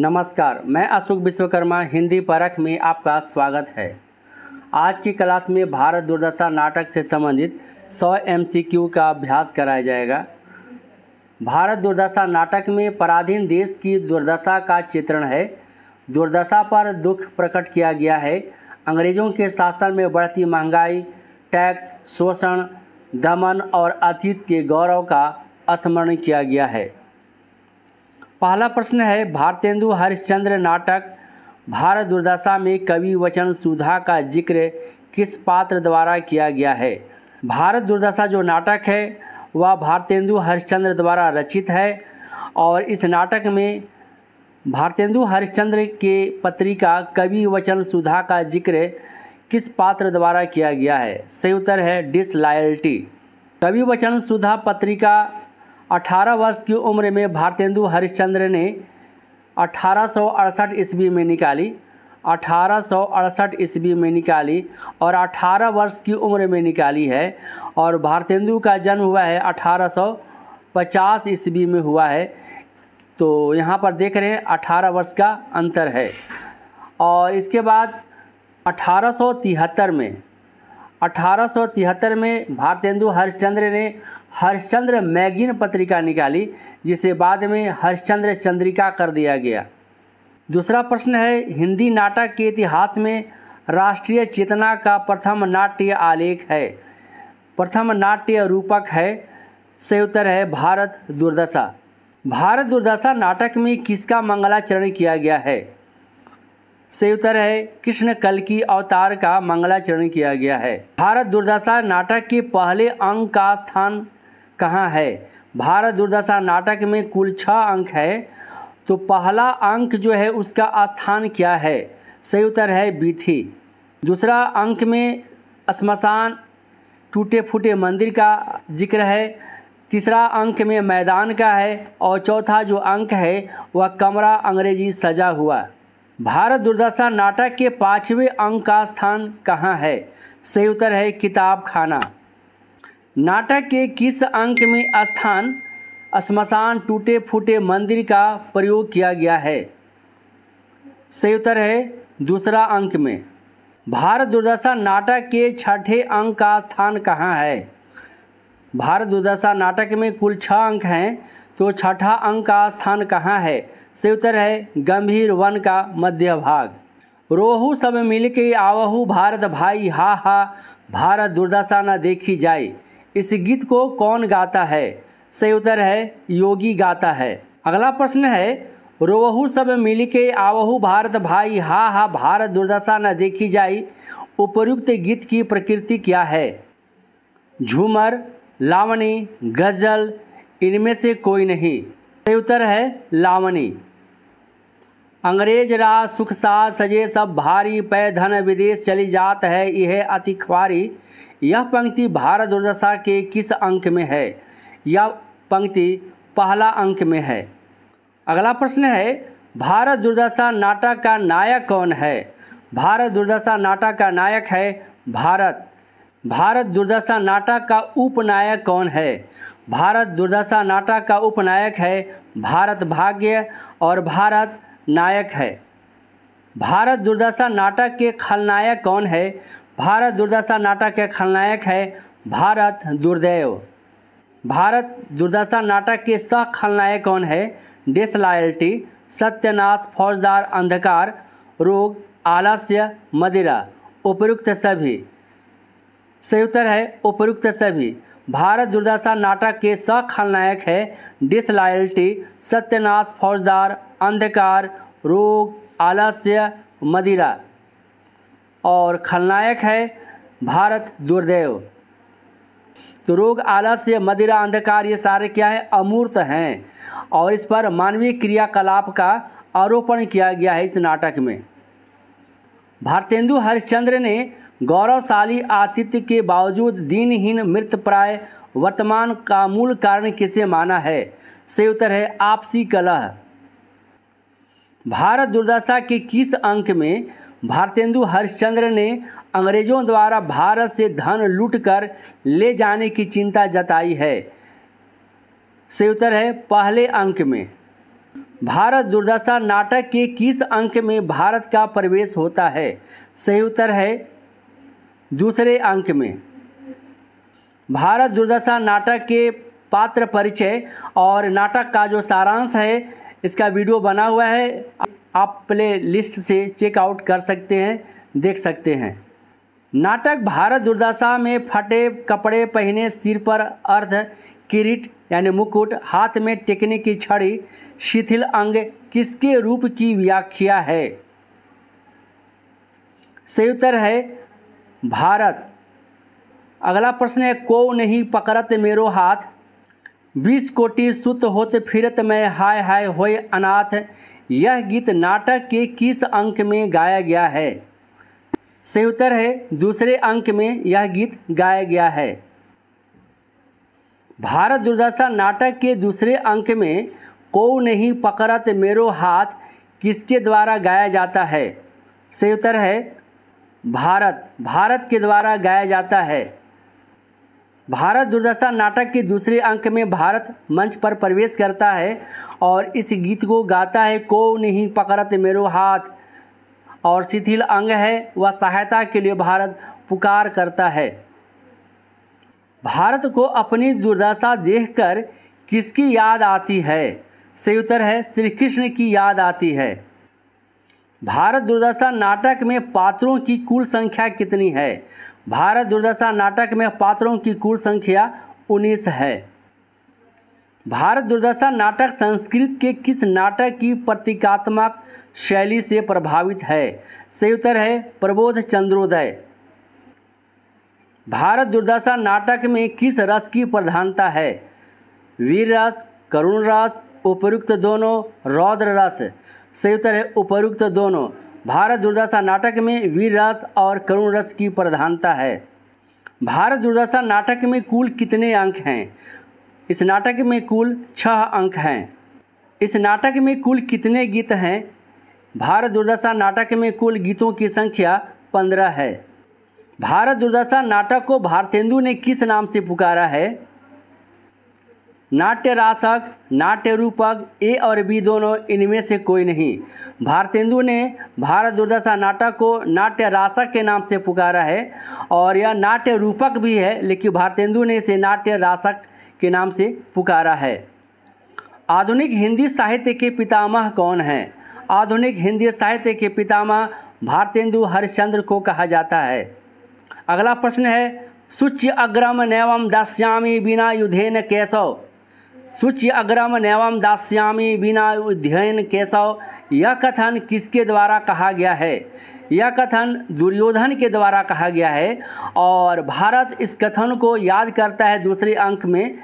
नमस्कार मैं अशोक विश्वकर्मा हिंदी परख में आपका स्वागत है आज की क्लास में भारत दुर्दशा नाटक से संबंधित 100 एम का अभ्यास कराया जाएगा भारत दुर्दशा नाटक में पराधीन देश की दुर्दशा का चित्रण है दुर्दशा पर दुख प्रकट किया गया है अंग्रेज़ों के शासन में बढ़ती महंगाई टैक्स शोषण दमन और अतीत के गौरव का स्मरण किया गया है पहला प्रश्न है भारतेंदु हरिश्चंद्र नाटक भारत दुर्दशा में कवि वचन सुधा का जिक्र किस पात्र द्वारा किया गया है भारत दुर्दशा जो नाटक है वह भारतेंदु हरिश्चंद्र द्वारा रचित है और इस नाटक में भारतेंदु हरिश्चंद्र के पत्रिका कवि वचन सुधा का जिक्र किस पात्र द्वारा किया गया है सही उत्तर है डिसलायल्टी कवि वचन सुधा पत्रिका 18 वर्ष की उम्र में भारतेंदु हरिश्चंद्र ने अठारह ईस्वी में निकाली अठारह ईस्वी में निकाली और 18 वर्ष की उम्र में निकाली है और भारतेंदु का जन्म हुआ है 1850 ईस्वी में हुआ है तो यहाँ पर देख रहे हैं 18 वर्ष का अंतर है और इसके बाद अठारह में अठारह में भारतेंदु हरिश्चंद्र ने हरिश्चंद्र मैगजीन पत्रिका निकाली जिसे बाद में हरिश्चंद्र चंद्रिका कर दिया गया दूसरा प्रश्न है हिंदी नाटक के इतिहास में राष्ट्रीय चेतना का प्रथम नाट्य आलेख है प्रथम नाट्य रूपक है सही उत्तर है भारत दुर्दशा भारत दुर्दशा नाटक में किसका मंगलाचरण किया गया है सही उत्तर है कृष्ण कल की अवतार का मंगलाचरण किया गया है भारत दुर्दशा नाटक के पहले अंग का स्थान कहाँ है भारत दुर्दशा नाटक में कुल छः अंक है तो पहला अंक जो है उसका स्थान क्या है सही उत्तर है बीथी दूसरा अंक में शमशान टूटे फूटे मंदिर का जिक्र है तीसरा अंक में मैदान का है और चौथा जो अंक है वह कमरा अंग्रेजी सजा हुआ भारत दुर्दशा नाटक के पाँचवें अंक का स्थान कहाँ है सही उत्तर है किताब खाना नाटक के किस अंक में स्थान श्मशान टूटे फूटे मंदिर का प्रयोग किया गया है सही उत्तर है दूसरा अंक में भारत दुर्दशा नाटक के छठे अंक का स्थान कहाँ है भारत दुर्दशा नाटक में कुल छः अंक हैं तो छठा अंक का स्थान कहाँ है सही उत्तर है गंभीर वन का मध्य भाग रोहू सब मिल के आवहू भारत भाई हा हा भारत दुर्दशा न देखी जाए इस गीत को कौन गाता है सही उत्तर है योगी गाता है अगला प्रश्न है रोहू सब मिल के आवहु भारत भाई हा हा भारत दुर्दशा न देखी जाय उपयुक्त गीत की प्रकृति क्या है झूमर लावणी गजल इनमें से कोई नहीं सही उत्तर है लावणी अंग्रेज रा सुख सा सजे सब भारी पै धन विदेश चली जात है यह अति ख्वारी यह पंक्ति भारत दुर्दशा के किस अंक में है यह पंक्ति पहला अंक में है अगला प्रश्न है भारत दुर्दशा नाटक का नायक कौन है भारत दुर्दशा नाटक का नायक है भारत भारत दुर्दशा नाटक का उपनायक कौन है भारत दुर्दशा नाटक का उपनायक है भारत भाग्य और भारत नायक है भारत दुर्दशा नाटक के खलनायक कौन है भारत दुर्दशा नाटक के खलनायक है भारत दुर्दैव भारत दुर्दशा नाटक के सह खलनायक कौन है डिसलॉयल्टी सत्यनाश फौजदार अंधकार रोग आलस्य मदिरा उपयुक्त सभी सही है उपयुक्त सभी भारत दुर्दशा नाटक के सह खलनायक है डिसलॉयल्टी सत्यनाश फौजदार अंधकार रोग आलस्य मदिरा और खलनायक है भारत दुर्देव तो रोग आलस्य मदिरा अंधकार ये सारे क्या है अमूर्त हैं और इस पर मानवीय क्रियाकलाप का आरोपण किया गया है इस नाटक में भारतेंदु हरिश्चंद्र ने गौरवशाली आतिथ्य के बावजूद दीनहीन प्राय वर्तमान का मूल कारण किसे माना है से उत्तर है आपसी कलह भारत दुर्दशा के किस अंक में भारतेंदु हरिश्चंद्र ने अंग्रेजों द्वारा भारत से धन लूटकर ले जाने की चिंता जताई है से उत्तर है पहले अंक में भारत दुर्दशा नाटक के किस अंक में भारत का प्रवेश होता है सही उत्तर है दूसरे अंक में भारत दुर्दशा नाटक के पात्र परिचय और नाटक का जो सारांश है इसका वीडियो बना हुआ है आप प्ले लिस्ट से चेकआउट कर सकते हैं देख सकते हैं नाटक भारत दुर्दशा में फटे कपड़े पहने सिर पर अर्ध किरीट यानी मुकुट हाथ में टेकने की छड़ी शिथिल अंग किसके रूप की व्याख्या है सही उत्तर है भारत अगला प्रश्न है को नहीं पकड़त मेरो हाथ बीस कोटि सुत होत फिरत मैं हाय हाय होय अनाथ यह गीत नाटक के किस अंक में गाया गया है सही उत्तर है दूसरे अंक में यह गीत गाया गया है भारत दुर्दशा नाटक के दूसरे अंक में को नहीं पकड़त मेरो हाथ किसके द्वारा गाया जाता है सही उत्तर है भारत भारत के द्वारा गाया जाता है भारत दुर्दशा नाटक के दूसरे अंक में भारत मंच पर प्रवेश करता है और इस गीत को गाता है को नहीं पकड़त मेरो हाथ और शिथिल अंग है वह सहायता के लिए भारत पुकार करता है भारत को अपनी दुर्दशा देखकर किसकी याद आती है से उत्तर है श्री कृष्ण की याद आती है भारत दुर्दशा नाटक में पात्रों की कुल संख्या कितनी है भारत दुर्दशा नाटक में पात्रों की कुल संख्या उन्नीस है भारत दुर्दशा नाटक संस्कृत के किस नाटक की प्रतीकात्मक शैली से प्रभावित है सही उत्तर है प्रबोध चंद्रोदय भारत दुर्दशा नाटक में किस रस की प्रधानता है वीर रस करुण रस उपयुक्त दोनों रौद्र रस सही उत्तर है उपयुक्त दोनों भारत दुर्दशा नाटक में वीर रस और करुण रस की प्रधानता है भारत दुर्दशा नाटक में कुल कितने अंक हैं इस नाटक में कुल छह अंक हैं इस नाटक में कुल कितने गीत हैं भारत दुर्दशा नाटक में कुल गीतों की संख्या पंद्रह है भारत दुर्दशा नाटक को भारतेंदु ने किस नाम से पुकारा है नाट्य राशक नाट्य रूपक ए और बी दोनों इनमें से कोई नहीं भारतेंदु ने भारत दुर्दशा नाटक को नाट्य राशक के नाम से पुकारा है और यह नाट्य रूपक भी है लेकिन भारतेंदु ने इसे नाट्य राशक के नाम से पुकारा है आधुनिक हिंदी साहित्य के पितामह कौन हैं आधुनिक हिंदी साहित्य के पितामह भारतेंदु हरिश्चंद्र को कहा जाता है अगला प्रश्न है सुच्य अग्रम नैवम दस्यामी बिना युधेन कैसव सूच्य अग्रम नवम दास्यामी बिना अध्ययन केशव यह कथन किसके द्वारा कहा गया है यह कथन दुर्योधन के द्वारा कहा गया है और भारत इस कथन को याद करता है दूसरे अंक में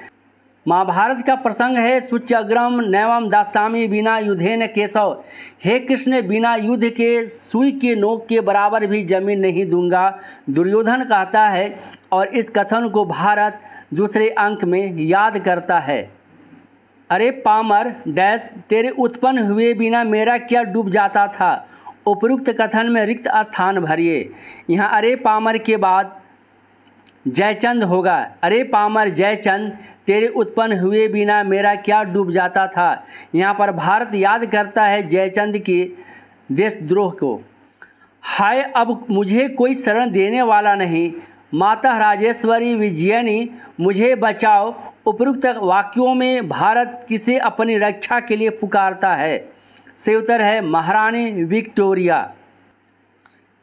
महाभारत का प्रसंग है अग्रम नैवम दासामी बिना युद्धे न केशव हे कृष्ण बिना युद्ध के सुई के नोक के बराबर भी जमीन नहीं दूंगा दुर्योधन कहता है और इस कथन को भारत दूसरे अंक में याद करता है अरे पामर डैश तेरे उत्पन्न हुए बिना मेरा क्या डूब जाता था उपरोक्त कथन में रिक्त स्थान भरिए यहाँ अरे पामर के बाद जयचंद होगा अरे पामर जयचंद तेरे उत्पन्न हुए बिना मेरा क्या डूब जाता था यहाँ पर भारत याद करता है जयचंद के देशद्रोह को हाय अब मुझे कोई शरण देने वाला नहीं माता राजेश्वरी विजयनी मुझे बचाओ उपरुक्त वाक्यों में भारत किसे अपनी रक्षा के लिए पुकारता है से उत्तर है महारानी विक्टोरिया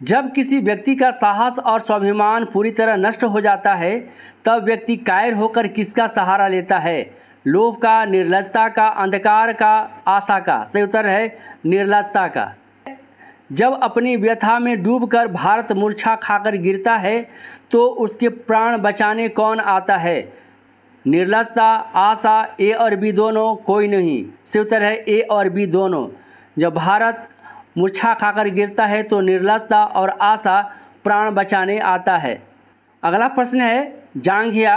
जब किसी व्यक्ति का साहस और स्वाभिमान पूरी तरह नष्ट हो जाता है तब व्यक्ति कायर होकर किसका सहारा लेता है लोभ का निर्लजता का अंधकार का आशा का से उत्तर है निर्लजता का जब अपनी व्यथा में डूबकर भारत मूर्छा खाकर गिरता है तो उसके प्राण बचाने कौन आता है निर्लजता आशा ए और बी दोनों कोई नहीं इसी उत्तर है ए और बी दोनों जब भारत मूर्छा खाकर गिरता है तो निर्लजता और आशा प्राण बचाने आता है अगला प्रश्न है जांघिया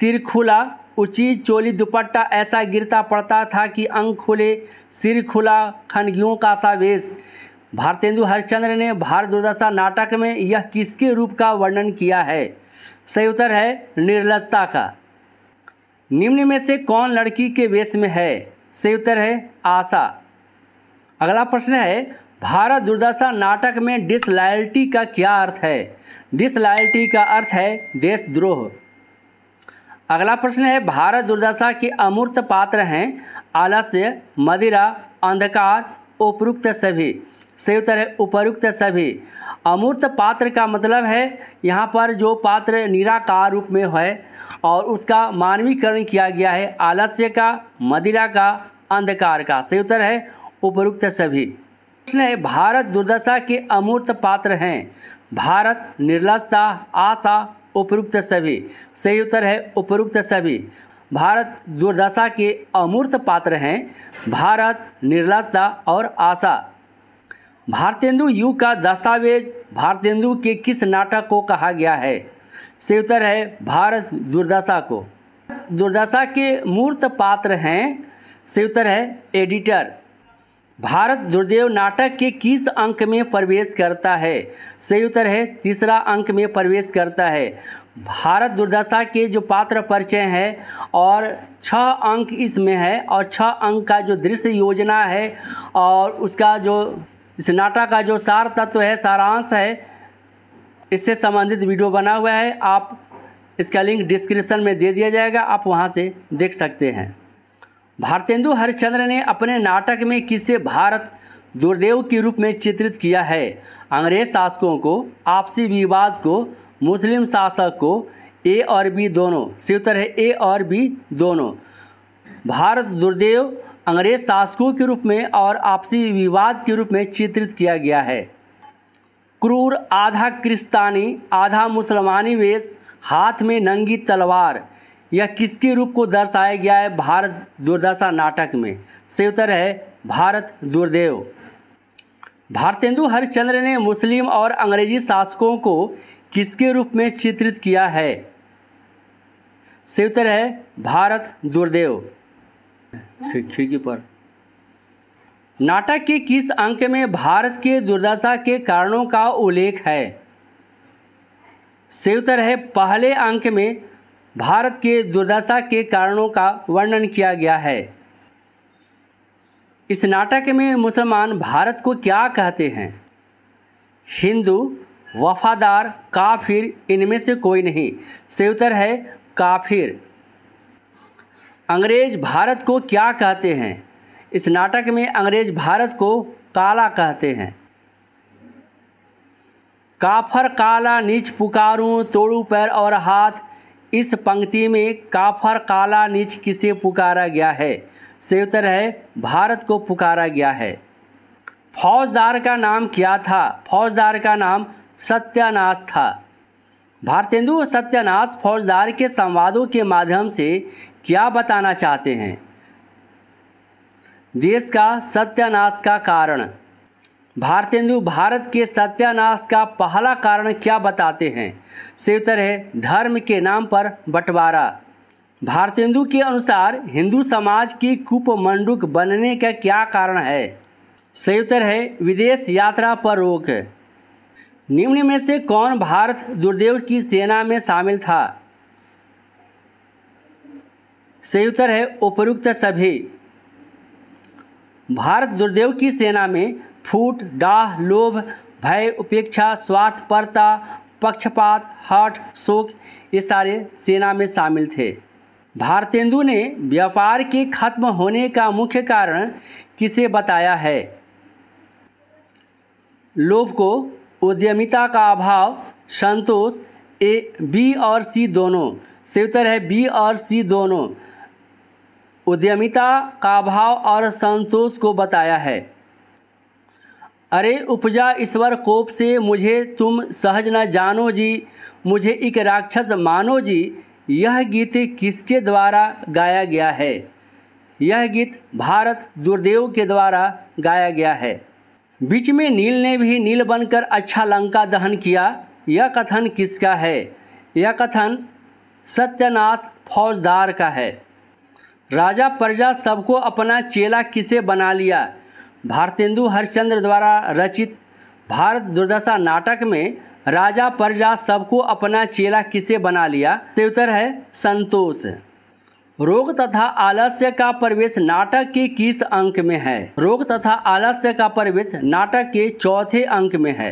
सिर खुला ऊँची चोली दुपट्टा ऐसा गिरता पड़ता था कि अंग खुले सिर खुला खनगियों का सा वेश भारतेंदु हरिश्चंद्र ने भारत दुर्दशा नाटक में यह किसके रूप का वर्णन किया है सही उत्तर है निर्लजता का निम्न में से कौन लड़की के वेश में है सही उत्तर है आशा अगला प्रश्न है भारत दुर्दशा नाटक में डिसलायल्टी का क्या अर्थ है डिसलायल्टी का अर्थ है देशद्रोह अगला प्रश्न है भारत दुर्दशा के अमूर्त पात्र हैं आलस्य मदिरा अंधकार उपरुक्त सभी सही उत्तर है उपरुक्त सभी अमूर्त पात्र का मतलब है यहाँ पर जो पात्र निराकार रूप में है और उसका मानवीकरण किया गया है आलस्य का मदिरा का अंधकार का सही उत्तर है उपरुक्त सभी प्रश्न है भारत दुर्दशा के अमूर्त पात्र हैं भारत निर्लजता आशा उपरुक्त सभी सही उत्तर है उपरुक्त सभी भारत दुर्दशा के अमूर्त पात्र हैं भारत निर्लजता और आशा भारतेंदु युग का दस्तावेज भारतेंदु के किस नाटक को कहा गया है सेवतर है भारत दुर्दशा को दुर्दशा के मूर्त पात्र हैं सेवतर है एडिटर भारत दुर्देव नाटक के किस अंक में प्रवेश करता है सही उत्तर है तीसरा अंक में प्रवेश करता है भारत दुर्दशा के जो पात्र परिचय है और छः अंक इसमें है और छः अंक का जो दृश्य योजना है और उसका जो इस नाटक का जो सार तत्व है सारांश है इससे संबंधित वीडियो बना हुआ है आप इसका लिंक डिस्क्रिप्शन में दे दिया जाएगा आप वहाँ से देख सकते हैं भारतेंदु हरिश्चंद्र ने अपने नाटक में किसे भारत दुर्देव के रूप में चित्रित किया है अंग्रेज शासकों को आपसी विवाद को मुस्लिम शासक को ए और बी दोनों इसी तरह ए और बी दोनों भारत दुर्देव अंग्रेज शासकों के रूप में और आपसी विवाद के रूप में चित्रित किया गया है क्रूर आधा क्रिस्तानी आधा मुसलमानी वेश हाथ में नंगी तलवार यह किसके रूप को दर्शाया गया है भारत दुर्दशा नाटक में से उत्तर है भारत दुर्देव भारतेंदु हरिश्चंद्र ने मुस्लिम और अंग्रेजी शासकों को किसके रूप में चित्रित किया है से उत्तर है भारत दुर्देव खिड़की पर नाटक के किस अंक में भारत के दुर्दशा के कारणों का उल्लेख है उत्तर है पहले अंक में भारत के दुर्दशा के कारणों का वर्णन किया गया है इस नाटक में मुसलमान भारत को क्या कहते हैं हिंदू वफादार काफिर इनमें से कोई नहीं उत्तर है काफिर अंग्रेज भारत को क्या कहते हैं इस नाटक में अंग्रेज भारत को काला कहते हैं काफर काला नीच पुकारूं तोड़ू पैर और हाथ इस पंक्ति में काफर काला नीच किसे पुकारा गया है से उत्तर है भारत को पुकारा गया है फौजदार का नाम क्या था फौजदार का नाम सत्यानाश था भारतेंदु सत्यानाश फौजदार के संवादों के माध्यम से क्या बताना चाहते हैं देश का सत्यानाश का कारण भारतेंदु भारत के सत्यानाश का पहला कारण क्या बताते हैं से उत्तर है धर्म के नाम पर बंटवारा भारतेंदु के अनुसार हिंदू समाज की कुपमंडुक बनने का क्या कारण है सही उत्तर है विदेश यात्रा पर रोक निम्न में से कौन भारत दुर्देव की सेना में शामिल था सही उत्तर है उपरुक्त सभी भारत दुर्देव की सेना में फूट डाह लोभ भय उपेक्षा स्वार्थपरता पक्षपात हठ शोक ये सारे सेना में शामिल थे भारतेंदु ने व्यापार के खत्म होने का मुख्य कारण किसे बताया है लोभ को उद्यमिता का अभाव संतोष ए बी और सी दोनों से उत्तर है बी और सी दोनों उद्यमिता का भाव और संतोष को बताया है अरे उपजा ईश्वर कोप से मुझे तुम सहज न जानो जी मुझे एक राक्षस मानो जी यह गीत किसके द्वारा गाया गया है यह गीत भारत दुर्देव के द्वारा गाया गया है बीच में नील ने भी नील बनकर अच्छा लंका दहन किया यह कथन किसका है यह कथन सत्यनाश फौजदार का है राजा प्रजा सबको अपना चेला किसे बना लिया भारतेंदु हरिश्चंद्र द्वारा रचित भारत दुर्दशा नाटक में राजा प्रजा सबको अपना चेला किसे बना लिया उत्तर है संतोष रोग तथा आलस्य का प्रवेश नाटक के किस अंक में है रोग तथा आलस्य का प्रवेश नाटक के चौथे अंक में है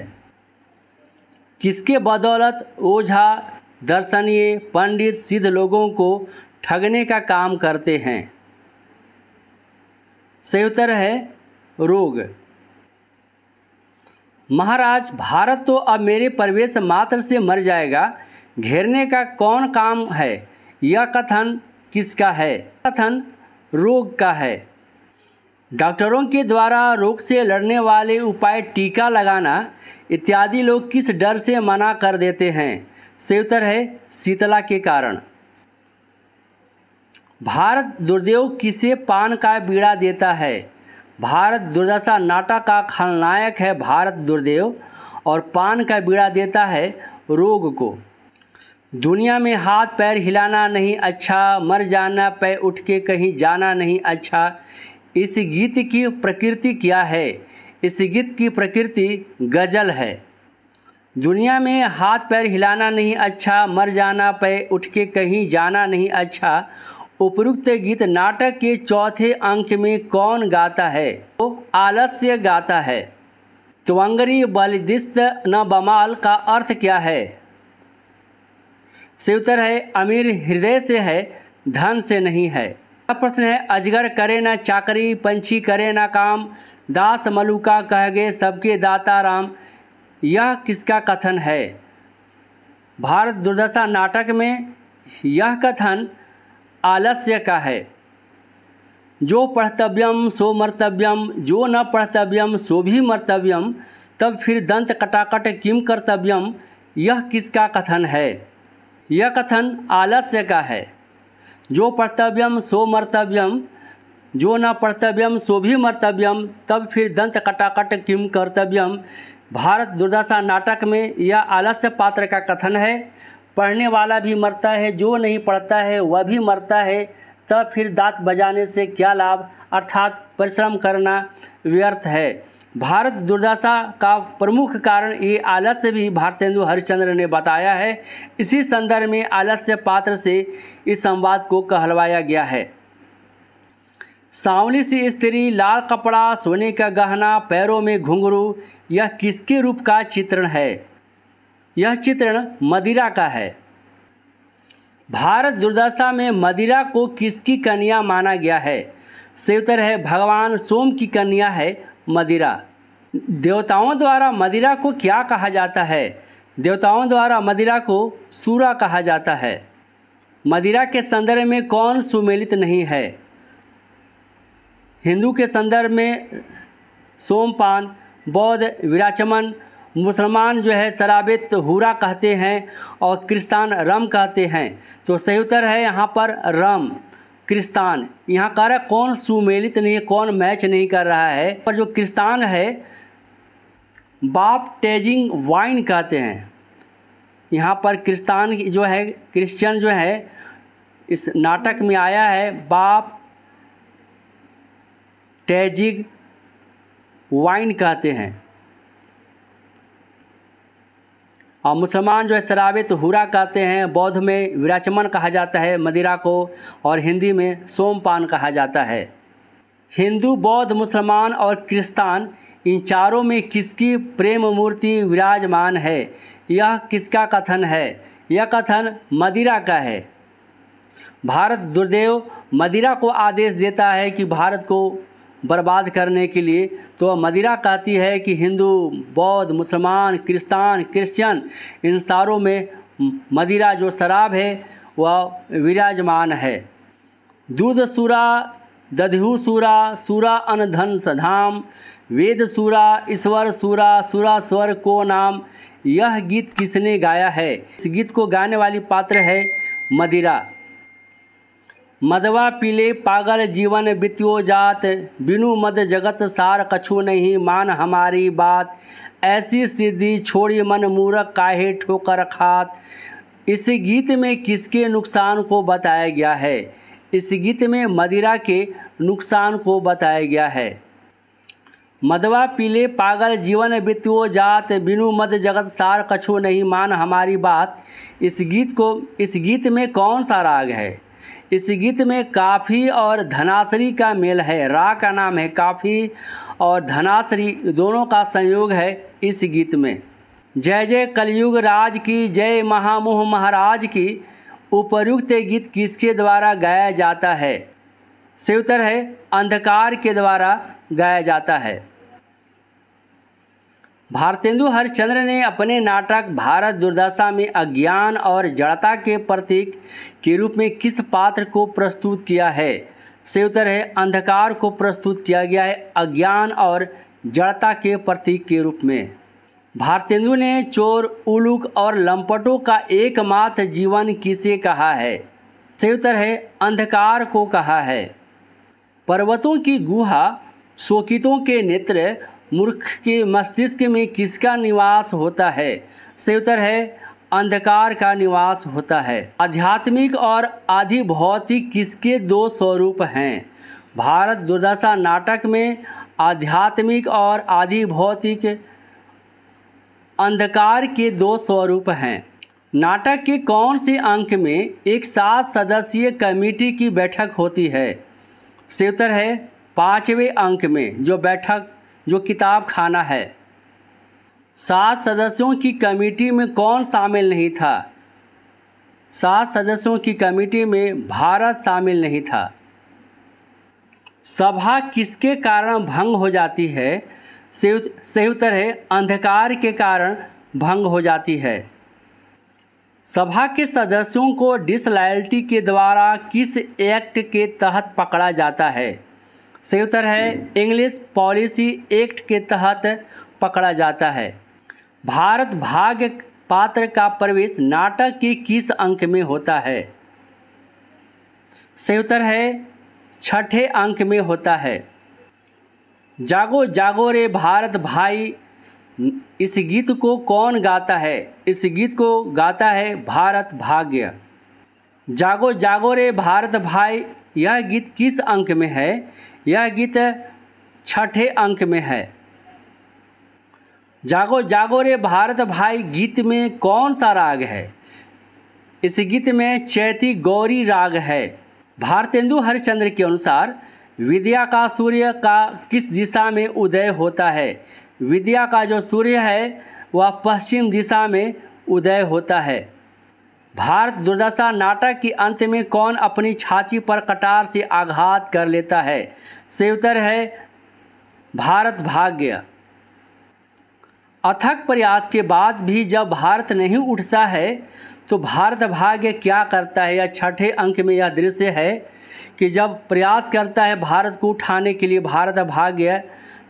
किसके बदौलत ओझा दर्शनीय पंडित सिद्ध लोगों को ठगने का काम करते हैं उत्तर है रोग महाराज भारत तो अब मेरे प्रवेश मात्र से मर जाएगा घेरने का कौन काम है यह कथन किसका है कथन रोग का है डॉक्टरों के द्वारा रोग से लड़ने वाले उपाय टीका लगाना इत्यादि लोग किस डर से मना कर देते हैं से उत्तर है शीतला के कारण भारत दुर्देव किसे पान का बीड़ा देता है भारत दुर्दशा नाटक का खलनायक है भारत दुर्देव और पान का बीड़ा देता है रोग को दुनिया में हाथ पैर हिलाना नहीं अच्छा मर जाना पैर उठ के कहीं जाना नहीं अच्छा इस गीत की प्रकृति क्या है इस गीत की प्रकृति गज़ल है दुनिया में हाथ पैर हिलाना नहीं अच्छा मर जाना पैर उठ के कहीं जाना नहीं अच्छा उपरुक्त गीत नाटक के चौथे अंक में कौन गाता है तो आलस्य गाता है त्वंगरी बलिदिस्त न बमाल का अर्थ क्या है से उत्तर है अमीर हृदय से है धन से नहीं है प्रश्न है अजगर करे ना चाकरी पंछी करे ना काम दास मलुका कह गए सबके दाता राम यह किसका कथन है भारत दुर्दशा नाटक में यह कथन आलस्य का है जो पढ़तव्यम सो मर्तव्यम जो न पढ़तव्यम सो भी मर्तव्यम तब फिर दंत कटाकट किम कर्तव्यम यह किसका कथन है यह कथन आलस्य का है जो पढ़तव्यम सो मर्तव्यम जो न पढ़तव्यम सो भी मर्तव्यम तब फिर दंत कटाकट किम कर्तव्यम भारत दुर्दशा नाटक में यह आलस्य पात्र का कथन है पढ़ने वाला भी मरता है जो नहीं पढ़ता है वह भी मरता है तब फिर दांत बजाने से क्या लाभ अर्थात परिश्रम करना व्यर्थ है भारत दुर्दशा का प्रमुख कारण ये आलस्य भी भारतेंदु हरिश्चंद्र ने बताया है इसी संदर्भ में आलस्य पात्र से इस संवाद को कहलवाया गया है सांवली सी स्त्री लाल कपड़ा सोने का गहना पैरों में घुंघरू यह किसके रूप का चित्रण है यह चित्रण मदिरा का है भारत दुर्दशा में मदिरा को किसकी कन्या माना गया है से उत्तर है भगवान सोम की कन्या है मदिरा देवताओं द्वारा मदिरा को क्या कहा जाता है देवताओं द्वारा मदिरा को सूरा कहा जाता है मदिरा के संदर्भ में कौन सुमेलित नहीं है हिंदू के संदर्भ में सोमपान बौद्ध विराचमन मुसलमान जो है शराबित हुरा कहते हैं और क्रिस्तान रम कहते हैं तो सही उत्तर है यहाँ पर रम क्रिस्तान यहाँ कह रहा है कौन सुमेलित नहीं कौन मैच नहीं कर रहा है पर जो क्रिस्तान है बाप टेजिंग वाइन कहते हैं यहाँ पर क्रिस्तान जो है क्रिश्चियन जो है इस नाटक में आया है बाप टेजिंग वाइन कहते हैं और मुसलमान जो है शराबे तो हुरा कहते हैं बौद्ध में विराचमन कहा जाता है मदिरा को और हिंदी में सोमपान कहा जाता है हिंदू बौद्ध मुसलमान और क्रिस्तान इन चारों में किसकी प्रेम मूर्ति विराजमान है यह किसका कथन है यह कथन मदिरा का है भारत दुर्देव मदिरा को आदेश देता है कि भारत को बर्बाद करने के लिए तो मदिरा कहती है कि हिंदू बौद्ध मुसलमान क्रिस्तान क्रिश्चियन इन सारों में मदिरा जो शराब है वह विराजमान है दूध सूरा दधु सूरा सूरा अनधन सधाम वेद सूरा ईश्वर सूरा सूरा स्वर को नाम यह गीत किसने गाया है इस गीत को गाने वाली पात्र है मदिरा मदवा पीले पागल जीवन बित्यो जात बिनु मद जगत सार कछु नहीं मान हमारी बात ऐसी सिद्धि छोड़ी मन मूरख काहे ठोकर खात इस गीत में किसके नुकसान को बताया गया है इस गीत में मदिरा के नुकसान को बताया गया है मदवा पीले पागल जीवन बित्यो जात बिनु मद जगत सार कछु नहीं मान हमारी बात इस गीत को इस गीत में कौन सा राग है इस गीत में काफ़ी और धनासरी का मेल है रा का नाम है काफ़ी और धनासरी दोनों का संयोग है इस गीत में जय जय कलयुग राज की जय महामोह महाराज की उपयुक्त गीत किसके द्वारा गाया जाता है से उत्तर है अंधकार के द्वारा गाया जाता है भारतेंदु हरिश्चंद्र ने अपने नाटक भारत दुर्दशा में अज्ञान और जड़ता के प्रतीक के रूप में किस पात्र को प्रस्तुत किया है से उत्तर है अंधकार को प्रस्तुत किया गया है अज्ञान और जड़ता के प्रतीक के रूप में भारतेंदु ने चोर उलूक और लंपटों का एकमात्र जीवन किसे कहा है से उत्तर है अंधकार को कहा है पर्वतों की गुहा शोकितों के नेत्र मूर्ख के मस्तिष्क में किसका निवास होता है सही उत्तर है अंधकार का निवास होता है आध्यात्मिक और आधि भौतिक किसके दो स्वरूप हैं भारत दुर्दशा नाटक में आध्यात्मिक और आधि भौतिक अंधकार के दो स्वरूप हैं नाटक के कौन से अंक में एक सात सदस्यीय कमेटी की बैठक होती है से उत्तर है पाँचवें अंक में जो बैठक जो किताब खाना है सात सदस्यों की कमेटी में कौन शामिल नहीं था सात सदस्यों की कमेटी में भारत शामिल नहीं था सभा किसके कारण भंग हो जाती है सही उत्तर है अंधकार के कारण भंग हो जाती है सभा के सदस्यों को डिसलायल्टी के द्वारा किस एक्ट के तहत पकड़ा जाता है सही उत्तर है इंग्लिश पॉलिसी एक्ट के तहत पकड़ा जाता है भारत भाग्य पात्र का प्रवेश नाटक के किस अंक में होता है सही उत्तर है छठे अंक में होता है जागो जागो रे भारत भाई इस गीत को कौन गाता है इस गीत को गाता है भारत भाग्य जागो जागो रे भारत भाई यह गीत किस अंक में है यह गीत छठे अंक में है जागो जागो रे भारत भाई गीत में कौन सा राग है इस गीत में चैती गौरी राग है भारतेंदु हरिचंद्र के अनुसार विद्या का सूर्य का किस दिशा में उदय होता है विद्या का जो सूर्य है वह पश्चिम दिशा में उदय होता है भारत दुर्दशा नाटक के अंत में कौन अपनी छाती पर कटार से आघात कर लेता है सेवतर है भारत भाग्य अथक प्रयास के बाद भी जब भारत नहीं उठता है तो भारत भाग्य क्या करता है या छठे अंक में यह दृश्य है कि जब प्रयास करता है भारत को उठाने के लिए भारत भाग्य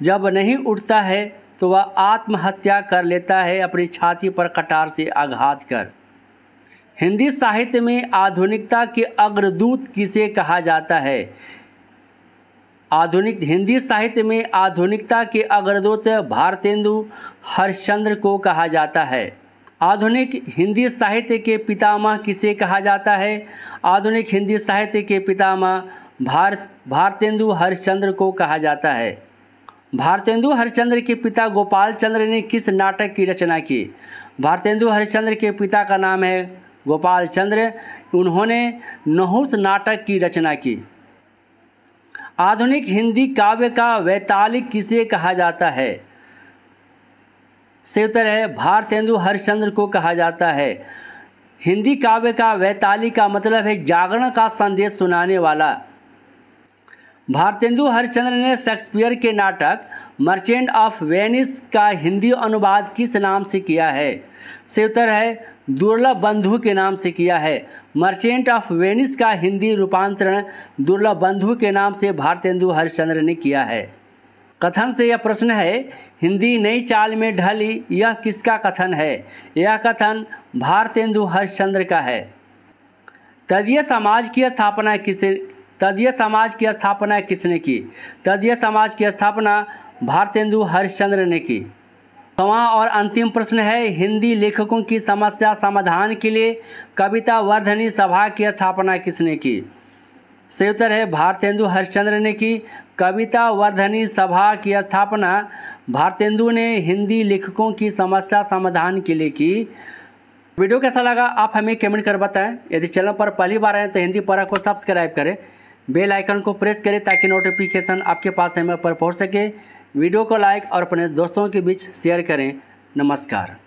जब नहीं उठता है तो वह आत्महत्या कर लेता है अपनी छाती पर कटार से आघात कर हिंदी साहित्य में आधुनिकता के अग्रदूत किसे कहा जाता है आधुनिक हिंदी साहित्य में आधुनिकता के अग्रदूत भारतेंदु हरिश्चंद्र को कहा जाता है आधुनिक हिंदी साहित्य के पितामह किसे कहा जाता है आधुनिक हिंदी साहित्य के पितामह भारत भारतेंदु हरिश्चंद्र को कहा जाता है भारतेंदु हरिश्चंद्र के पिता गोपाल चंद्र ने किस नाटक की रचना की भारतेंदु हरिश्चंद्र के पिता का नाम है गोपाल चंद्र उन्होंने नहुस नाटक की रचना की आधुनिक हिंदी काव्य का वैतालिक किसे कहा जाता है से उत्तर है भारतेंदु हरिश्चंद्र को कहा जाता है हिंदी काव्य का वैताली का मतलब है जागरण का संदेश सुनाने वाला भारतेंदु हरिश्चंद्र ने शेक्सपियर के नाटक मर्चेंट ऑफ वेनिस का हिंदी अनुवाद किस नाम से किया है से उत्तर है दुर्लभ बंधु के नाम से किया है मर्चेंट ऑफ वेनिस का हिंदी रूपांतरण दुर्लभ बंधु के नाम से भारतेंदु हरिश्चंद्र ने किया है कथन से यह प्रश्न है हिंदी नई चाल में ढली यह किसका कथन है यह कथन भारतेंदु हरिश्चंद्र का है तदीय समाज की स्थापना किसे तदीय समाज की स्थापना किसने की तदीय समाज की स्थापना भारतेंदु हरिश्चंद्र ने की सवा तो और अंतिम प्रश्न है हिंदी लेखकों की समस्या समाधान के लिए कविता वर्धनी सभा की स्थापना किसने की सही उत्तर है भारतेंदु हरिश्चंद्र ने की कविता वर्धनी सभा की स्थापना भारतेंदु ने हिंदी लेखकों की समस्या समाधान के लिए की वीडियो कैसा लगा आप हमें कमेंट कर बताएं यदि चैनल पर पहली बार आए तो हिंदी पर को सब्सक्राइब करें बेल आइकन को प्रेस करें ताकि नोटिफिकेशन आपके पास समय पर पहुंच सके वीडियो को लाइक और अपने दोस्तों के बीच शेयर करें नमस्कार